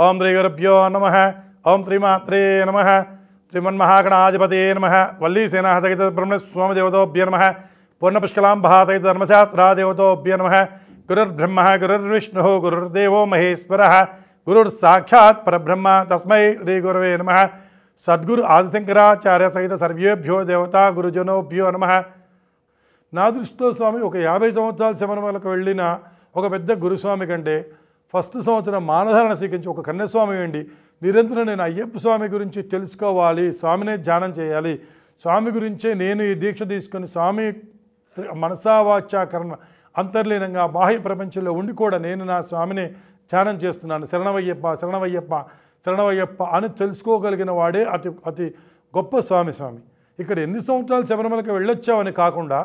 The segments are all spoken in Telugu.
ओम श्रीगुरुभ्यो नम ओं श्रीमात्रे नम श्रीमन्महागणाधिपते नम सेना सहित ब्रह्मण स्वामदेवताभ्य नम पूर्णपुष्कलां भासहित धर्मशास्त्रादेवताभ्य नम गुरुर्ब्रह्म गुरुर्विष्णु गुरुर्देव महेश्वर गुरुर्साक्षात् परब्रह्म तस्मै गुरव नम सद्गुरु आदिशंकराचार्य सहित सर्वेभ्यो देवता गुरजनोभ्यो नम నా దృష్టిలో స్వామి ఒక యాభై సంవత్సరాల శమనములకు వెళ్ళిన ఒక ఫస్ట్ సంవత్సరం మానధారణ స్వీకరించి ఒక కన్యస్వామి వేయండి నిరంతరం నేను అయ్యప్ప స్వామి గురించి తెలుసుకోవాలి స్వామినే ధ్యానం చేయాలి స్వామి గురించే నేను ఈ దీక్ష తీసుకొని స్వామి మనసావాచ్యాకరణ అంతర్లీనంగా బాహ్య ప్రపంచంలో ఉండి కూడా నేను నా స్వామిని ధ్యానం చేస్తున్నాను శరణవయ్యప్ప శరణవయ్యప్ప శరణవయ్యప్ప అని తెలుసుకోగలిగిన వాడే అతి అతి గొప్ప స్వామి స్వామి ఇక్కడ ఎన్ని సంవత్సరాలు శబరిమలకి వెళ్ళొచ్చావని కాకుండా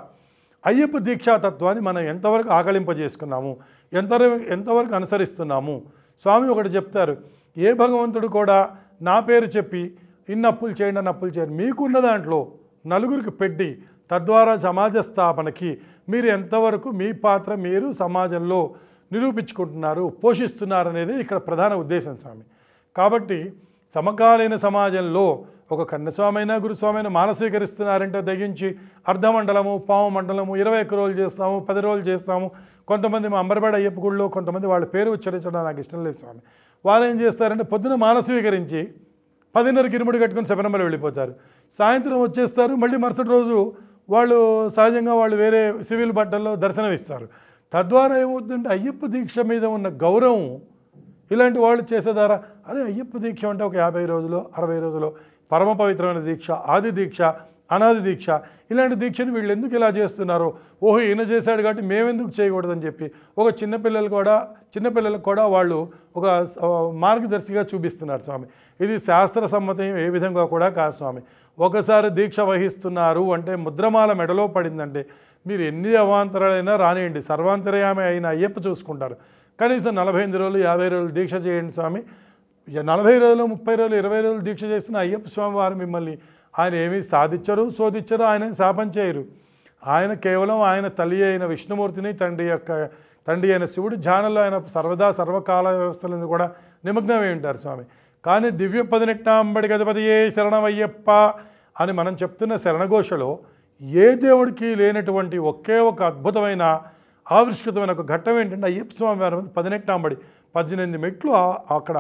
అయ్యప్ప దీక్షాతత్వాన్ని మనం ఎంతవరకు ఆకలింపజేసుకున్నాము ఎంత ఎంతవరకు అనుసరిస్తున్నాము స్వామి ఒకటి చెప్తారు ఏ భగవంతుడు కూడా నా పేరు చెప్పి ఇన్నప్పులు చేయండి అని అప్పులు చేయండి మీకున్న దాంట్లో నలుగురికి పెట్టి తద్వారా సమాజ స్థాపనకి మీరు ఎంతవరకు మీ పాత్ర మీరు సమాజంలో నిరూపించుకుంటున్నారు పోషిస్తున్నారు అనేది ఇక్కడ ప్రధాన ఉద్దేశం స్వామి కాబట్టి సమకాలీన సమాజంలో ఒక కన్యస్వామైనా గురుస్వామైనా మానసీకరిస్తున్నారంటే అర్ధ అర్ధమండలము పాము మండలము ఇరవై ఒక్క రోజులు చేస్తాము పది రోజులు చేస్తాము కొంతమంది మా అంబరబేడ అయ్యప్ప గుళ్ళు కొంతమంది వాళ్ళ పేరు ఉచ్చరించడం నాకు ఇష్టం లేదు స్వామి వాళ్ళు ఏం చేస్తారంటే పొద్దున మానసీకరించి పదిన్నర గిరిముడి కట్టుకుని శబరిమల వెళ్ళిపోతారు సాయంత్రం వచ్చేస్తారు మళ్ళీ మరుసటి రోజు వాళ్ళు సహజంగా వాళ్ళు వేరే సివిల్ బట్టల్లో దర్శనం ఇస్తారు తద్వారా ఏమవుతుందంటే అయ్యప్ప దీక్ష మీద ఉన్న గౌరవం ఇలాంటి వాళ్ళు చేసే ద్వారా అరే అయ్యప్ప దీక్ష అంటే ఒక యాభై రోజులు అరవై రోజులు పరమ పవిత్రమైన దీక్ష ఆది దీక్ష అనాది దీక్ష ఇలాంటి దీక్షను వీళ్ళు ఎందుకు ఇలా చేస్తున్నారో ఓహో ఈయన చేశాడు కాబట్టి మేమెందుకు చేయకూడదని చెప్పి ఒక చిన్నపిల్లలు కూడా చిన్నపిల్లలకు కూడా వాళ్ళు ఒక మార్గదర్శిగా చూపిస్తున్నారు స్వామి ఇది శాస్త్ర సమ్మతం ఏ విధంగా కూడా కాదు స్వామి ఒకసారి దీక్ష వహిస్తున్నారు అంటే ముద్రమాల మెడలో పడిందంటే మీరు ఎన్ని అవాంతరాలైనా రానియండి సర్వాంతరయామే అయిన అయ్యప్ప చూసుకుంటారు కనీసం నలభై ఎనిమిది రోజులు యాభై రోజులు దీక్ష చేయండి స్వామి నలభై రోజులు ముప్పై రోజులు ఇరవై రోజులు దీక్ష చేసిన అయ్యప్ప స్వామి వారు మిమ్మల్ని ఆయన ఏమీ సాధించరు శోధించరు ఆయన శాపం చేయరు ఆయన కేవలం ఆయన తల్లి అయిన విష్ణుమూర్తిని తండ్రి యొక్క తండ్రి అయిన శివుడు ధ్యానంలో ఆయన సర్వదా సర్వకాల వ్యవస్థలను కూడా నిమగ్నమై ఉంటారు స్వామి కానీ దివ్య పదినెట్టాంబడి ఏ శరణమయ్యప్ప అని మనం చెప్తున్న శరణఘోషలో ఏ దేవుడికి లేనటువంటి ఒకే ఒక అద్భుతమైన ఆవిష్కృతమైన ఒక ఘట్టం ఏంటంటే అయ్యప్ప స్వామి వారి పదినెట్టాంబడి పద్దెనిమిది మెట్లు అక్కడ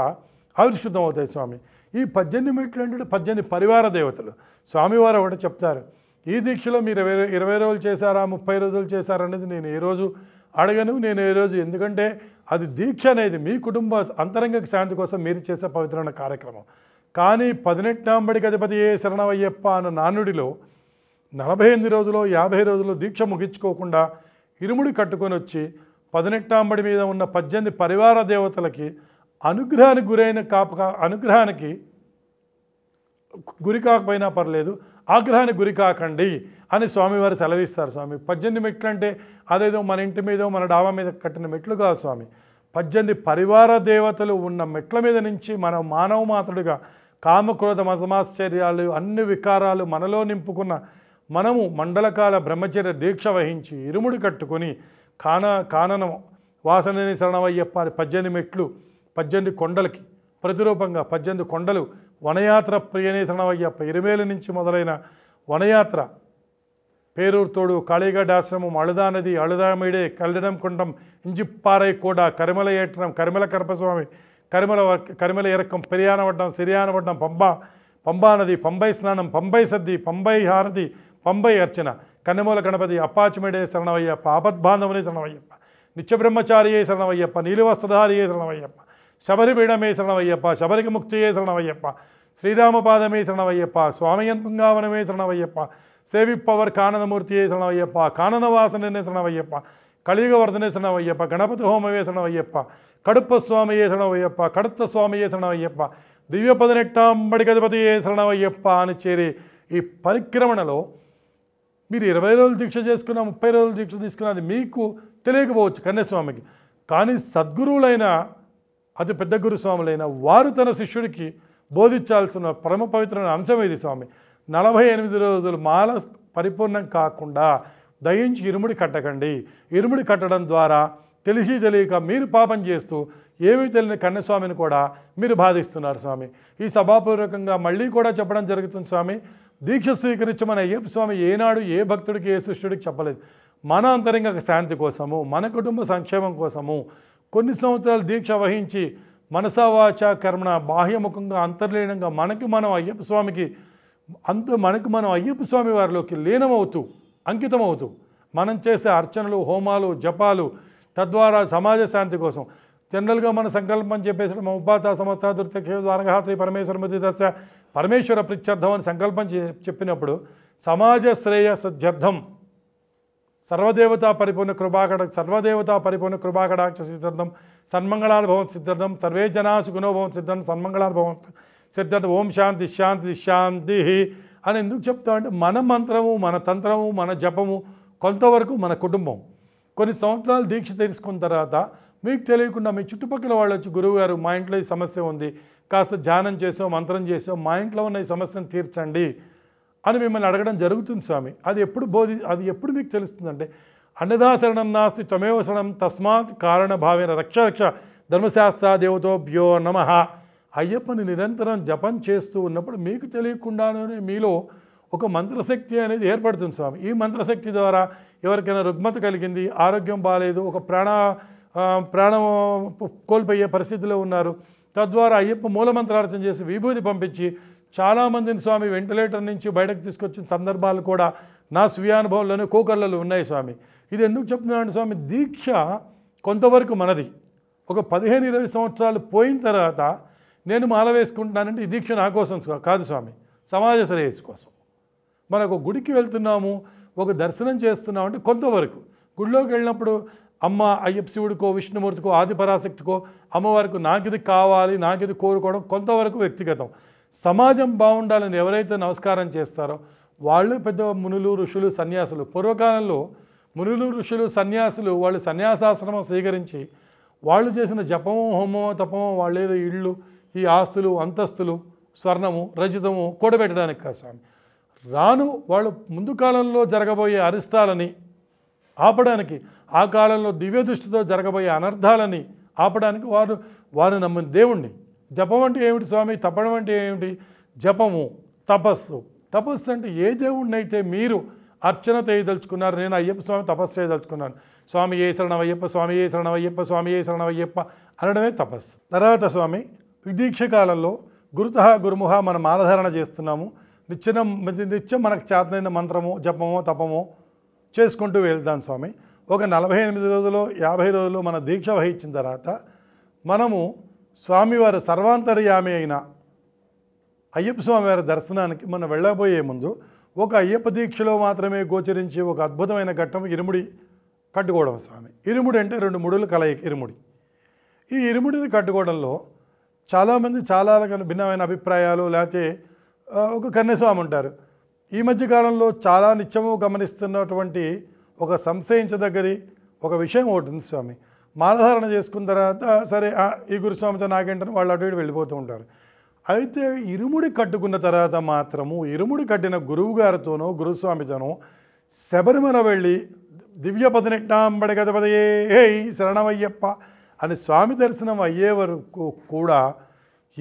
ఆవిష్కృతం అవుతాయి స్వామి ఈ పద్దెనిమిది మీట్లు అంటే పద్దెనిమిది పరివార దేవతలు స్వామివారు ఒకటి చెప్తారు ఈ దీక్షలో మీరు ఇరవై ఇరవై రోజులు చేశారా ముప్పై రోజులు చేశారా అనేది నేను ఏ రోజు అడగను నేను ఏ రోజు ఎందుకంటే అది దీక్ష అనేది మీ కుటుంబ అంతరంగ శాంతి కోసం మీరు చేసే పవిత్రమైన కార్యక్రమం కానీ పదినెట్టాంబడికి ఏ శరణవయ్యప్ప అన్న నానుడిలో నలభై ఎనిమిది రోజులు యాభై రోజులు దీక్ష ముగించుకోకుండా ఇరుముడి కట్టుకొని వచ్చి పదినెట్టాంబడి మీద ఉన్న పద్దెనిమిది పరివార దేవతలకి అనుగ్రహానికి గురైన కాపక అనుగ్రహానికి గురి కాకపోయినా పర్లేదు ఆగ్రహానికి గురి కాకండి అని స్వామివారు సెలవిస్తారు స్వామి పద్దెనిమిది మెట్లు అంటే అదేదో మన ఇంటి మీద మన డాబా మీద కట్టిన మెట్లు కాదు స్వామి పద్దెనిమిది పరివార దేవతలు ఉన్న మెట్ల మీద నుంచి మనం మానవ మాతడుగా కామక్రోధ మతమాశ్చర్యాలు అన్ని వికారాలు మనలో నింపుకున్న మనము మండలకాల బ్రహ్మచర్య దీక్ష వహించి ఇరుముడి కట్టుకొని కాన కాననం వాసనని శరణవయ్యప్ప పద్దెనిమిది మెట్లు పద్దెనిమిది కొండలకి ప్రతిరూపంగా పద్దెనిమిది కొండలు వనయాత్ర ప్రియనేతనవయ్యప్ప ఇరుమేలు నుంచి మొదలైన వనయాత్ర పేరూర్తోడు ఆశ్రమం అళుదా నది అళుదామిడే కల్లడం కుండం ఇంజిప్పారై కూడా కరిమల ఏటనం కరిమల కర్పస్వామి కరిమల కరిమల ఇరక్కం పెరియానవడ్డం సిరియానవడ్డం పంబా పంబా నది పంబై స్నానం పంబై సద్ది పంబై హారతి పంబై అర్చన కన్నెమూల గణపతి అప్పాచిమిడే శరణవయ్యప్ప ఆపద్బాంధవుని శరణవయ్యప్ప నిత్యబ్రహ్మచారియే శరణవయ్యప్ప నీలివస్త్రధారియే శరణవయ్యప్ప శబరిపీఠమే శరణవయ్యప్ప శబరికి ముక్తియే శరణవయ్యప్ప శ్రీరామపాదమే శరణవయ్యప్ప స్వామియంతంగావనమే శరణవయ్యప్ప సేవిప్పవర్ కాననమూర్తియే శరణవయ్యప్ప కాననవాసననే శరణవయ్యప్ప కలియుగవర్ధనే శరణవయ్యప్ప గణపతి హోమవే శరణవయ్యప్ప కడుప్ప స్వామియే శరణవయ్యప్ప కడుత్త స్వామియే శరణవయ్యప్ప దివ్య ఏ శరణవయ్యప్ప అని చేరే ఈ పరిక్రమణలో మీరు ఇరవై రోజులు దీక్ష చేసుకున్న ముప్పై రోజులు దీక్ష తీసుకున్న అది మీకు తెలియకపోవచ్చు కన్యాస్వామికి కానీ సద్గురువులైన అతి పెద్ద గురుస్వాములైన వారు తన శిష్యుడికి బోధించాల్సిన పరమ పవిత్రమైన అంశం ఇది స్వామి నలభై ఎనిమిది రోజులు మాల పరిపూర్ణం కాకుండా దయించి ఇరుముడి కట్టకండి ఇరుముడి కట్టడం ద్వారా తెలిసి తెలియక మీరు పాపం చేస్తూ ఏమీ తెలియని కన్నస్వామిని కూడా మీరు బాధిస్తున్నారు స్వామి ఈ సభాపూర్వకంగా మళ్ళీ కూడా చెప్పడం జరుగుతుంది స్వామి దీక్ష స్వీకరించమని అయ్యప్ప స్వామి ఏనాడు ఏ భక్తుడికి ఏ శిష్యుడికి చెప్పలేదు మన అంతరంగ శాంతి కోసము మన కుటుంబ సంక్షేమం కోసము కొన్ని సంవత్సరాలు దీక్ష వహించి మనసావాచ కర్మణ బాహ్యముఖంగా అంతర్లీనంగా మనకి మనం అయ్యప్ప స్వామికి అంత మనకి మనం అయ్యప్ప స్వామి వారిలోకి లీనమవుతూ అంకితమవుతూ మనం చేసే అర్చనలు హోమాలు జపాలు తద్వారా సమాజ శాంతి కోసం జనరల్గా మన సంకల్పం చెప్పేసి మా ఉపాత సమస్తాదృత్యక్షేత్రి పరమేశ్వర దశ పరమేశ్వర ప్రత్యర్థం అని సంకల్పం చెప్పినప్పుడు సమాజ శ్రేయస్యర్థం సర్వదేవతా పరిపూర్ణ కృపాకడ సర్వదేవతా పరిపూర్ణ కృపాకడాక్ష సిద్ధార్థం సన్మంగళానుభవం సిద్ధార్థం సర్వే జనాసుగుణోభవం సిద్ధార్థం సన్మంగళానుభవం సిద్ధార్థం ఓం శాంతి శాంతి శాంతి అని ఎందుకు చెప్తా అంటే మన మంత్రము మన తంత్రము మన జపము కొంతవరకు మన కుటుంబం కొన్ని సంవత్సరాలు దీక్ష తెలుసుకున్న తర్వాత మీకు తెలియకుండా మీ చుట్టుపక్కల వాళ్ళు వచ్చి గురువుగారు మా ఇంట్లో ఈ సమస్య ఉంది కాస్త ధ్యానం చేసో మంత్రం చేసో మా ఇంట్లో ఉన్న ఈ సమస్యను తీర్చండి అని మిమ్మల్ని అడగడం జరుగుతుంది స్వామి అది ఎప్పుడు బోధి అది ఎప్పుడు మీకు తెలుస్తుందంటే అన్నదాశరణం నాస్తి త్వమేవ శరణం తస్మాత్ కారణభావేన రక్ష రక్ష ధర్మశాస్త్ర భ్యో నమ అయ్యప్పని నిరంతరం జపం చేస్తూ ఉన్నప్పుడు మీకు తెలియకుండానే మీలో ఒక మంత్రశక్తి అనేది ఏర్పడుతుంది స్వామి ఈ మంత్రశక్తి ద్వారా ఎవరికైనా రుగ్మత కలిగింది ఆరోగ్యం బాగాలేదు ఒక ప్రాణ ప్రాణం కోల్పోయే పరిస్థితిలో ఉన్నారు తద్వారా అయ్యప్ప మూలమంత్రార్థం చేసి విభూతి పంపించి చాలామందిని స్వామి వెంటిలేటర్ నుంచి బయటకు తీసుకొచ్చిన సందర్భాలు కూడా నా స్వీయానుభవంలోనే కోకర్లలో ఉన్నాయి స్వామి ఇది ఎందుకు చెప్తున్నాను స్వామి దీక్ష కొంతవరకు మనది ఒక పదిహేను ఇరవై సంవత్సరాలు పోయిన తర్వాత నేను మాల వేసుకుంటున్నానంటే ఈ దీక్ష నా కోసం కాదు స్వామి సమాజ శ్రేయస్సు కోసం మనకు గుడికి వెళ్తున్నాము ఒక దర్శనం చేస్తున్నాము అంటే కొంతవరకు గుడిలోకి వెళ్ళినప్పుడు అమ్మ అయ్యప్ప శివుడికో విష్ణుమూర్తికో ఆదిపరాశక్తికో అమ్మవారికి ఇది కావాలి ఇది కోరుకోవడం కొంతవరకు వ్యక్తిగతం సమాజం బాగుండాలని ఎవరైతే నమస్కారం చేస్తారో వాళ్ళు పెద్ద మునులు ఋషులు సన్యాసులు పూర్వకాలంలో మునులు ఋషులు సన్యాసులు వాళ్ళు సన్యాసాశ్రమం స్వీకరించి వాళ్ళు చేసిన జపము తపమో వాళ్ళు ఏదో ఇళ్ళు ఈ ఆస్తులు అంతస్తులు స్వర్ణము రజితము కూడబెట్టడానికి కాదు స్వామి రాను వాళ్ళు ముందు కాలంలో జరగబోయే అరిష్టాలని ఆపడానికి ఆ కాలంలో దివ్య దృష్టితో జరగబోయే అనర్థాలని ఆపడానికి వారు వారు నమ్మిన దేవుణ్ణి జపం అంటే ఏమిటి స్వామి తప్పడం అంటే ఏమిటి జపము తపస్సు తపస్సు అంటే ఏ అయితే మీరు అర్చన చేయదలుచుకున్నారు నేను అయ్యప్ప స్వామి తపస్సు చేయదలుచుకున్నాను స్వామి ఏ అయ్యప్ప స్వామి ఏ అయ్యప్ప స్వామి ఏ అయ్యప్ప అనడమే తపస్సు తర్వాత స్వామి విదీక్ష కాలంలో గురుత గురుముహ మనం మాలధారణ చేస్తున్నాము నిత్యం నిత్యం మనకు చేతనైన మంత్రము జపమో తపమో చేసుకుంటూ వెళ్దాం స్వామి ఒక నలభై ఎనిమిది రోజులు యాభై రోజులు మన దీక్ష వహించిన తర్వాత మనము స్వామివారి సర్వాంతర్యామి అయిన అయ్యప్ప స్వామివారి దర్శనానికి మనం వెళ్ళబోయే ముందు ఒక అయ్యప్ప దీక్షలో మాత్రమే గోచరించి ఒక అద్భుతమైన ఘట్టం ఇరుముడి కట్టుకోవడం స్వామి ఇరుముడి అంటే రెండు ముడులు కలయిక ఇరుముడి ఈ ఇరుముడిని కట్టుకోవడంలో చాలామంది చాలా భిన్నమైన అభిప్రాయాలు లేకపోతే ఒక కన్యస్వామి ఉంటారు ఈ మధ్యకాలంలో చాలా నిత్యము గమనిస్తున్నటువంటి ఒక సంశయించదగ్గరి ఒక విషయం ఒకటి ఉంది స్వామి మాలధారణ చేసుకున్న తర్వాత సరే ఈ గురుస్వామితో నాకేంటని వాళ్ళు అటు ఇటు వెళ్ళిపోతూ ఉంటారు అయితే ఇరుముడి కట్టుకున్న తర్వాత మాత్రము ఇరుముడి కట్టిన గురువుగారితోనో గురుస్వామితోనో శబరిమల వెళ్ళి దివ్య పదినెట్టాంబడి పదయే హే శరణమయ్యప్ప అని స్వామి దర్శనం అయ్యే వరకు కూడా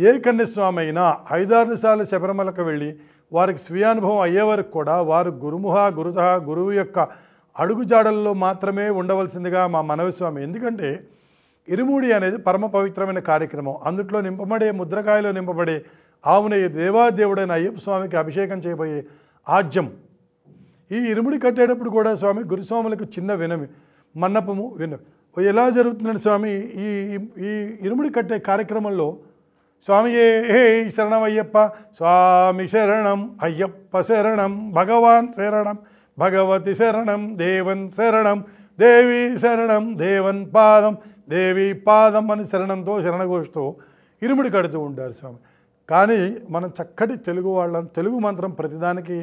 ఏ కన్యస్వామి అయినా ఐదారు సార్లు శబరిమలకు వెళ్ళి వారికి స్వీయానుభవం అయ్యే వరకు కూడా వారు గురుముహ గురుత గురువు యొక్క అడుగుజాడల్లో మాత్రమే ఉండవలసిందిగా మా స్వామి ఎందుకంటే ఇరుముడి అనేది పరమ పవిత్రమైన కార్యక్రమం అందుట్లో నింపబడే ముద్రకాయలో నింపబడే ఆవునయ్య దేవాదేవుడైన అయ్యప్ప స్వామికి అభిషేకం చేయబోయే ఆజ్యం ఈ ఇరుముడి కట్టేటప్పుడు కూడా స్వామి గురుస్వాములకు చిన్న వినమి మన్నపము వినమి ఎలా జరుగుతుందండి స్వామి ఈ ఈ ఇరుముడి కట్టే కార్యక్రమంలో స్వామి ఏ హే శరణం అయ్యప్ప స్వామి శరణం అయ్యప్ప శరణం భగవాన్ శరణం భగవతి శరణం దేవన్ శరణం దేవి శరణం దేవన్ పాదం దేవి పాదం అని శరణంతో శరణగోష్తో ఇరుముడి కడుతూ ఉంటారు స్వామి కానీ మనం చక్కటి తెలుగు వాళ్ళం తెలుగు మంత్రం ప్రతిదానికి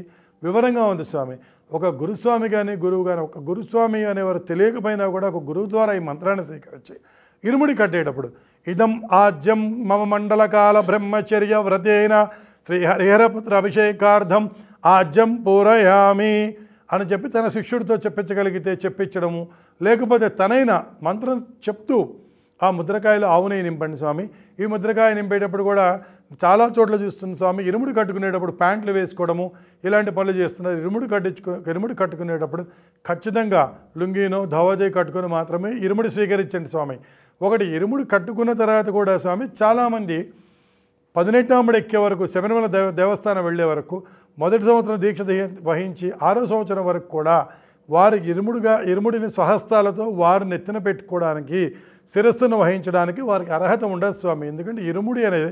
వివరంగా ఉంది స్వామి ఒక గురుస్వామి కానీ గురువు కానీ ఒక గురుస్వామి అనేవారు తెలియకపోయినా కూడా ఒక గురువు ద్వారా ఈ మంత్రాన్ని స్వీకరించి ఇరుముడి కట్టేటప్పుడు ఇదం ఆజ్యం మమ మండలకాల బ్రహ్మచర్య వ్రతేన శ్రీ హరిహరపుత్ర అభిషేకార్థం ఆజ్యం పూరయామి అని చెప్పి తన శిష్యుడితో చెప్పించగలిగితే చెప్పించడము లేకపోతే తనైన మంత్రం చెప్తూ ఆ ముద్రకాయలు ఆవునే నింపండి స్వామి ఈ ముద్రకాయ నింపేటప్పుడు కూడా చాలా చోట్ల చూస్తుంది స్వామి ఇరుముడు కట్టుకునేటప్పుడు ప్యాంట్లు వేసుకోవడము ఇలాంటి పనులు చేస్తున్నారు ఇరుముడు కట్టించుకు ఇరుముడు కట్టుకునేటప్పుడు ఖచ్చితంగా లుంగీనో ధవాజీ కట్టుకుని మాత్రమే ఇరుముడు స్వీకరించండి స్వామి ఒకటి ఇరుముడు కట్టుకున్న తర్వాత కూడా స్వామి చాలామంది పదినెట్టాముడు ఎక్కే వరకు శబరిమల దేవ దేవస్థానం వెళ్ళే వరకు మొదటి సంవత్సరం దీక్ష వహించి ఆరో సంవత్సరం వరకు కూడా వారి ఇరుముడుగా ఇరుముడిని స్వహస్తాలతో వారు నెత్తిన పెట్టుకోవడానికి శిరస్సును వహించడానికి వారికి అర్హత ఉండదు స్వామి ఎందుకంటే ఇరుముడి అనేది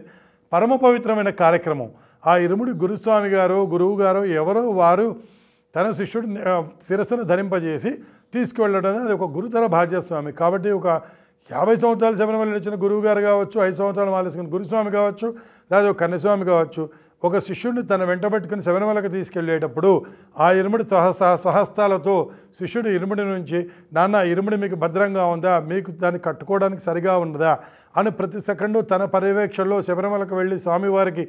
పరమ పవిత్రమైన కార్యక్రమం ఆ ఇరుముడి గురుస్వామి గారు గురువు గారు ఎవరో వారు తన శిష్యుడు శిరస్సును ధరింపజేసి తీసుకువెళ్ళడం అది ఒక గురుతర భాగ్యస్వామి కాబట్టి ఒక యాభై సంవత్సరాలు శబరిమల నడిచిన గురువు గారు కావచ్చు ఐదు సంవత్సరాలు మాలేసుకున్న గురుస్వామి కావచ్చు లేదా కన్నస్వామి కావచ్చు ఒక శిష్యుడిని తన వెంటబెట్టుకుని శబరిమలకు తీసుకెళ్లేటప్పుడు ఆ ఇరుముడి సహస్త సహస్తాలతో శిష్యుడు ఇరుముడి నుంచి నాన్న ఇరుముడి మీకు భద్రంగా ఉందా మీకు దాన్ని కట్టుకోవడానికి సరిగా ఉన్నదా అని ప్రతి సెకండు తన పర్యవేక్షణలో శబరిమలకు వెళ్ళి స్వామివారికి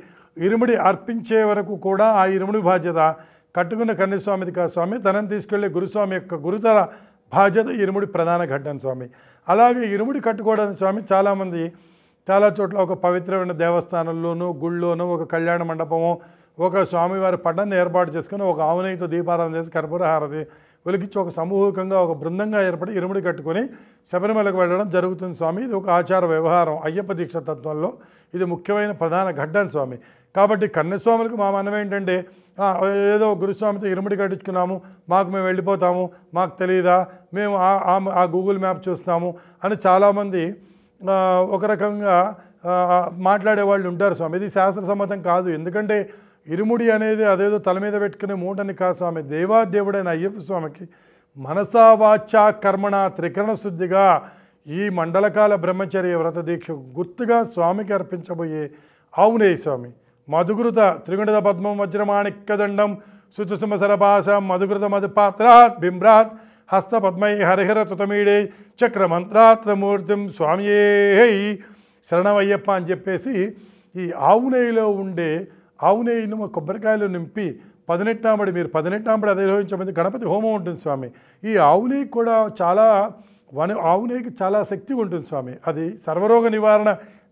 ఇరుముడి అర్పించే వరకు కూడా ఆ ఇరుముడి బాధ్యత కట్టుకున్న కన్యస్వామిది కా స్వామి తనని తీసుకెళ్లే గురుస్వామి యొక్క గురుతర బాధ్యత ఇరుముడి ప్రధాన ఘట్టం స్వామి అలాగే ఇరుముడి కట్టుకోవడానికి స్వామి చాలామంది చాలా చోట్ల ఒక పవిత్రమైన దేవస్థానంలోనూ గుళ్ళోనూ ఒక కళ్యాణ మండపము ఒక స్వామివారి పడ్డను ఏర్పాటు చేసుకుని ఒక ఆవునైతో దీపారాధన చేసి కర్పూరహారతి వెలిగించి ఒక సమూహకంగా ఒక బృందంగా ఏర్పడి ఇరుముడి కట్టుకొని శబరిమలకు వెళ్ళడం జరుగుతుంది స్వామి ఇది ఒక ఆచార వ్యవహారం అయ్యప్ప దీక్ష తత్వంలో ఇది ముఖ్యమైన ప్రధాన ఘట్టం స్వామి కాబట్టి కన్నస్వాములకు మా మనం ఏంటంటే ఏదో గురుస్వామితో ఇరుముడి కట్టించుకున్నాము మాకు మేము వెళ్ళిపోతాము మాకు తెలియదా మేము ఆ గూగుల్ మ్యాప్ చూస్తాము అని చాలామంది ఒక రకంగా మాట్లాడే వాళ్ళు ఉంటారు స్వామి ఇది శాస్త్ర సమ్మతం కాదు ఎందుకంటే ఇరుముడి అనేది అదేదో తల మీద పెట్టుకునే మూటని కాదు స్వామి దేవాదేవుడైన అయ్యప్ప స్వామికి మనసా వాచ కర్మణ త్రికరణ శుద్ధిగా ఈ మండలకాల బ్రహ్మచర్య వ్రత దీక్ష గుర్తుగా స్వామికి అర్పించబోయే అవునే స్వామి మధుగురుత త్రిగుణిత పద్మం వజ్రమాణిక్కదండం శుచుసుమ సరపాస మధుగురుత మధుపాత్రాత్ బింబ్రాత్ హస్తపద్మై హరిహర తుతమీడే చక్రమంత్రాత్రమూర్తిం స్వామియే శరణమయ్యప్ప అని చెప్పేసి ఈ ఆవునేయిలో ఉండే ఆవునేయిను కొబ్బరికాయలు నింపి పదినెట్టాంబడి మీరు పదినెట్టాంబడి అధిరోహించమని గణపతి హోమం ఉంటుంది స్వామి ఈ ఆవునేయి కూడా చాలా వన ఆవునేయికి చాలా శక్తి ఉంటుంది స్వామి అది సర్వరోగ నివారణ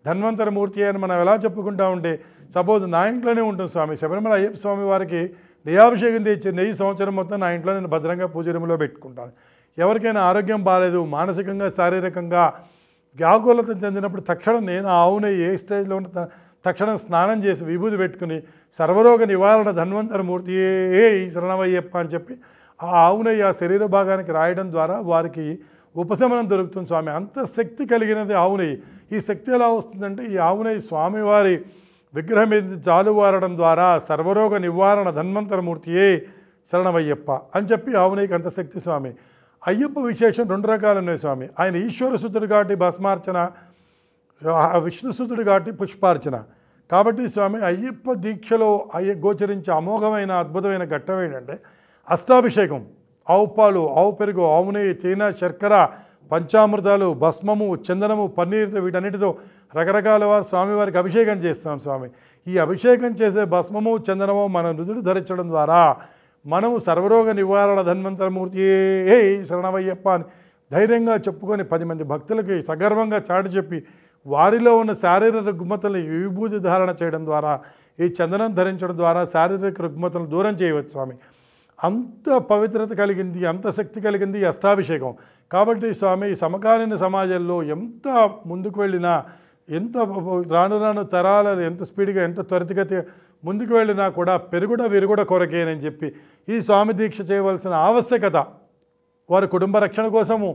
ధన్వంతరమూర్తి అని మనం ఎలా చెప్పుకుంటా ఉంటే సపోజ్ నా ఇంట్లోనే ఉంటుంది స్వామి శబరిమల అయ్యప్ప స్వామి వారికి నెయ్యాభిషేకం తెచ్చి నెయ్యి సంవత్సరం మొత్తం నా ఇంట్లో నేను భద్రంగా పూజరిమిలో పెట్టుకుంటాను ఎవరికైనా ఆరోగ్యం బాగాలేదు మానసికంగా శారీరకంగా వ్యాకులత చెందినప్పుడు తక్షణం నేను ఆవు నెయ్యి ఏ స్టేజ్లో ఉన్న తక్షణం స్నానం చేసి విభూతి పెట్టుకుని సర్వరోగ నివారణ ధన్వంతరమూర్తి ఏ శరణవయ్యప్ప అని చెప్పి ఆ ఆవునయ్య ఆ శరీర భాగానికి రాయడం ద్వారా వారికి ఉపశమనం దొరుకుతుంది స్వామి అంత శక్తి కలిగినది ఆవునయ్యి ఈ శక్తి ఎలా వస్తుందంటే ఈ ఆవునయ్యి స్వామివారి విగ్రహం విగ్రహమేది జాలువారడం ద్వారా సర్వరోగ నివారణ ధన్వంతరమూర్తియే శరణవయ్యప్ప అని చెప్పి ఆవునేకి శక్తి స్వామి అయ్యప్ప విశేషం రెండు రకాలు ఉన్నాయి స్వామి ఆయన ఈశ్వర సుతుడు కాబట్టి భస్మార్చన విష్ణు సుతుడు కాబట్టి పుష్పార్చన కాబట్టి స్వామి అయ్యప్ప దీక్షలో అయ్య గోచరించే అమోఘమైన అద్భుతమైన ఘట్టం ఏంటంటే అష్టాభిషేకం ఆవు పాలు ఆవు పెరుగు ఆవునే చైనా శర్కర పంచామృతాలు భస్మము చందనము పన్నీరుతో వీటన్నిటితో రకరకాల వారు స్వామివారికి అభిషేకం చేస్తాం స్వామి ఈ అభిషేకం చేసే భస్మము చందనము మన నుదుడు ధరించడం ద్వారా మనము సర్వరోగ నివారణ ధన్వంతరమూర్తి ఏ శరణవయ్యప్ప అని ధైర్యంగా చెప్పుకొని పది మంది భక్తులకి సగర్వంగా చాటి చెప్పి వారిలో ఉన్న శారీరక రుగ్మతలను విభూతి ధారణ చేయడం ద్వారా ఈ చందనం ధరించడం ద్వారా శారీరక రుగ్మతలను దూరం చేయవచ్చు స్వామి అంత పవిత్రత కలిగింది అంత శక్తి కలిగింది అష్టాభిషేకం కాబట్టి స్వామి సమకాలీన సమాజంలో ఎంత ముందుకు వెళ్ళినా ఎంత రాను రాను తరాల ఎంత స్పీడ్గా ఎంత త్వరితగతి ముందుకు వెళ్ళినా కూడా పెరుగుడ విరుగుడ కొరకేనని చెప్పి ఈ స్వామి దీక్ష చేయవలసిన ఆవశ్యకత వారి కుటుంబ రక్షణ కోసము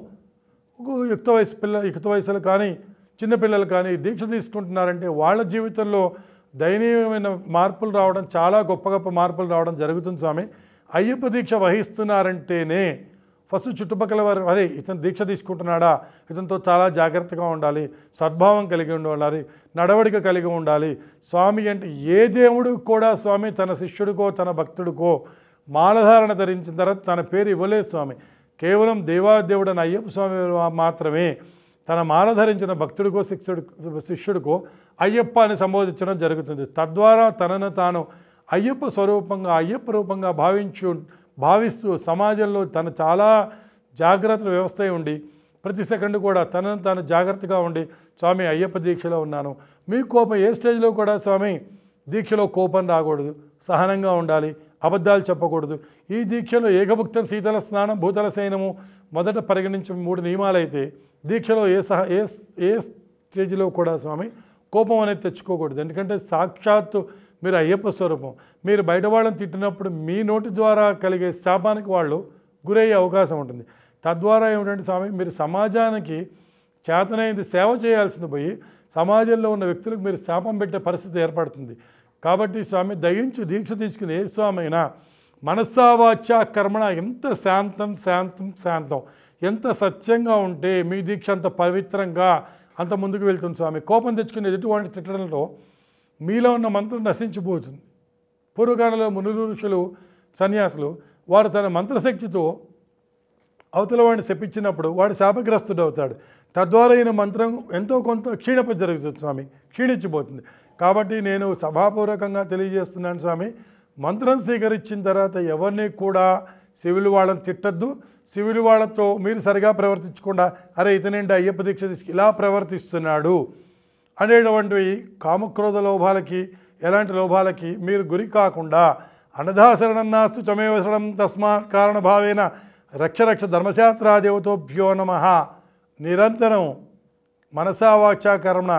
యుక్త వయసు పిల్ల యుక్త వయసులు కానీ చిన్నపిల్లలు కానీ దీక్ష తీసుకుంటున్నారంటే వాళ్ళ జీవితంలో దయనీయమైన మార్పులు రావడం చాలా గొప్ప గొప్ప మార్పులు రావడం జరుగుతుంది స్వామి అయ్యప్ప దీక్ష వహిస్తున్నారంటేనే ఫస్ట్ చుట్టుపక్కల వారు అదే ఇతను దీక్ష తీసుకుంటున్నాడా ఇతనితో చాలా జాగ్రత్తగా ఉండాలి సద్భావం కలిగి ఉండాలి నడవడిక కలిగి ఉండాలి స్వామి అంటే ఏ దేవుడు కూడా స్వామి తన శిష్యుడికో తన భక్తుడికో మాలధారణ ధరించిన తర్వాత తన పేరు ఇవ్వలేదు స్వామి కేవలం దేవాదేవుడు అని అయ్యప్ప స్వామి మాత్రమే తన మాల ధరించిన భక్తుడికో శిక్షుడు శిష్యుడికో అయ్యప్ప అని సంబోధించడం జరుగుతుంది తద్వారా తనను తాను అయ్యప్ప స్వరూపంగా అయ్యప్ప రూపంగా భావించు భావిస్తూ సమాజంలో తను చాలా జాగ్రత్తల వ్యవస్థ ఉండి ప్రతి సెకండ్ కూడా తనను తాను జాగ్రత్తగా ఉండి స్వామి అయ్యప్ప దీక్షలో ఉన్నాను మీ కోపం ఏ స్టేజ్లో కూడా స్వామి దీక్షలో కోపం రాకూడదు సహనంగా ఉండాలి అబద్ధాలు చెప్పకూడదు ఈ దీక్షలో ఏకభుక్తం శీతల స్నానం భూతల శయనము మొదట పరిగణించిన మూడు నియమాలైతే దీక్షలో ఏ సహ ఏ ఏ స్టేజ్లో కూడా స్వామి కోపం అనేది తెచ్చుకోకూడదు ఎందుకంటే సాక్షాత్తు మీరు అయ్యప్ప స్వరూపం మీరు బయట వాళ్ళని తిట్టినప్పుడు మీ నోటి ద్వారా కలిగే శాపానికి వాళ్ళు గురయ్యే అవకాశం ఉంటుంది తద్వారా ఏమిటంటే స్వామి మీరు సమాజానికి చేతనైంది సేవ చేయాల్సింది పోయి సమాజంలో ఉన్న వ్యక్తులకు మీరు శాపం పెట్టే పరిస్థితి ఏర్పడుతుంది కాబట్టి స్వామి దయించు దీక్ష తీసుకుని ఏ స్వామి అయినా మనస్సావాచ్య కర్మణ ఎంత శాంతం శాంతం శాంతం ఎంత సత్యంగా ఉంటే మీ దీక్ష అంత పవిత్రంగా అంత ముందుకు వెళ్తుంది స్వామి కోపం తెచ్చుకునే ఎటువంటి తిట్టడంలో మీలో ఉన్న మంత్రం నశించిపోతుంది పూర్వకాలంలో మునులు ఋషులు సన్యాసులు వారు తన మంత్రశక్తితో అవతల వాడిని శపించినప్పుడు వాడు శాపగ్రస్తుడు అవుతాడు తద్వారా ఈయన మంత్రం ఎంతో కొంత క్షీణప జరుగుతుంది స్వామి క్షీణించిపోతుంది కాబట్టి నేను సభాపూర్వకంగా తెలియజేస్తున్నాను స్వామి మంత్రం స్వీకరించిన తర్వాత ఎవరిని కూడా సివిలు వాళ్ళని తిట్టద్దు సివిలు వాళ్ళతో మీరు సరిగా ప్రవర్తించకుండా అరే ఇతనేంటి అయ్యప్ప దీక్ష తీసుకు ఇలా ప్రవర్తిస్తున్నాడు అనేటువంటివి కామక్రోధ లోభాలకి ఎలాంటి లోభాలకి మీరు గురి కాకుండా అనధాశరణన్నాస్తు చమేవసరణం తస్మాత్ కారణభావేన రక్షరక్ష ధర్మశాస్త్రాదేవతోభ్యో నమ నిరంతరం మనసా వాచాకరణ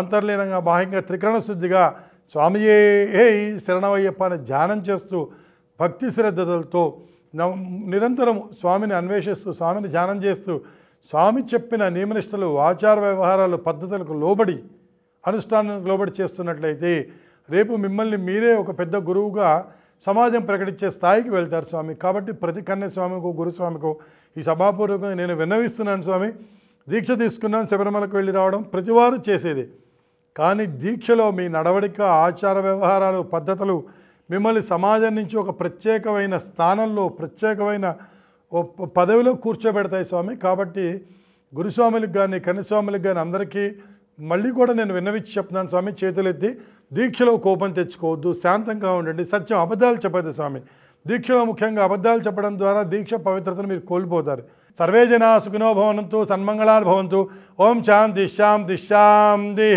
అంతర్లీనంగా బాహ్యంగా త్రికరణ శుద్ధిగా స్వామియే శరణవయ్యప్ప అని ధ్యానం చేస్తూ భక్తి శ్రద్ధలతో నిరంతరం స్వామిని అన్వేషిస్తూ స్వామిని ధ్యానం చేస్తూ స్వామి చెప్పిన నియమనిష్టలు ఆచార వ్యవహారాలు పద్ధతులకు లోబడి అనుష్ఠానానికి లోబడి చేస్తున్నట్లయితే రేపు మిమ్మల్ని మీరే ఒక పెద్ద గురువుగా సమాజం ప్రకటించే స్థాయికి వెళ్తారు స్వామి కాబట్టి ప్రతి కన్యస్వామికో గురుస్వామికు ఈ సభాపూర్వకంగా నేను విన్నవిస్తున్నాను స్వామి దీక్ష తీసుకున్నాను శబరిమలకు వెళ్ళి రావడం ప్రతివారు చేసేది కానీ దీక్షలో మీ నడవడిక ఆచార వ్యవహారాలు పద్ధతులు మిమ్మల్ని సమాజం నుంచి ఒక ప్రత్యేకమైన స్థానంలో ప్రత్యేకమైన ఓ పదవిలో కూర్చోబెడతాయి స్వామి కాబట్టి గురుస్వాములకు కానీ కన్నస్వాములకు కానీ అందరికీ మళ్ళీ కూడా నేను విన్నవిచ్చి చెప్తున్నాను స్వామి చేతులెత్తి దీక్షలో కోపం తెచ్చుకోవద్దు శాంతంగా ఉండండి సత్యం అబద్ధాలు చెప్పదు స్వామి దీక్షలో ముఖ్యంగా అబద్ధాలు చెప్పడం ద్వారా దీక్ష పవిత్రతను మీరు కోల్పోతారు సర్వే జనా సుఖినో సన్మంగళాలు భవంతు ఓం శాంతి శాంతి శాంతి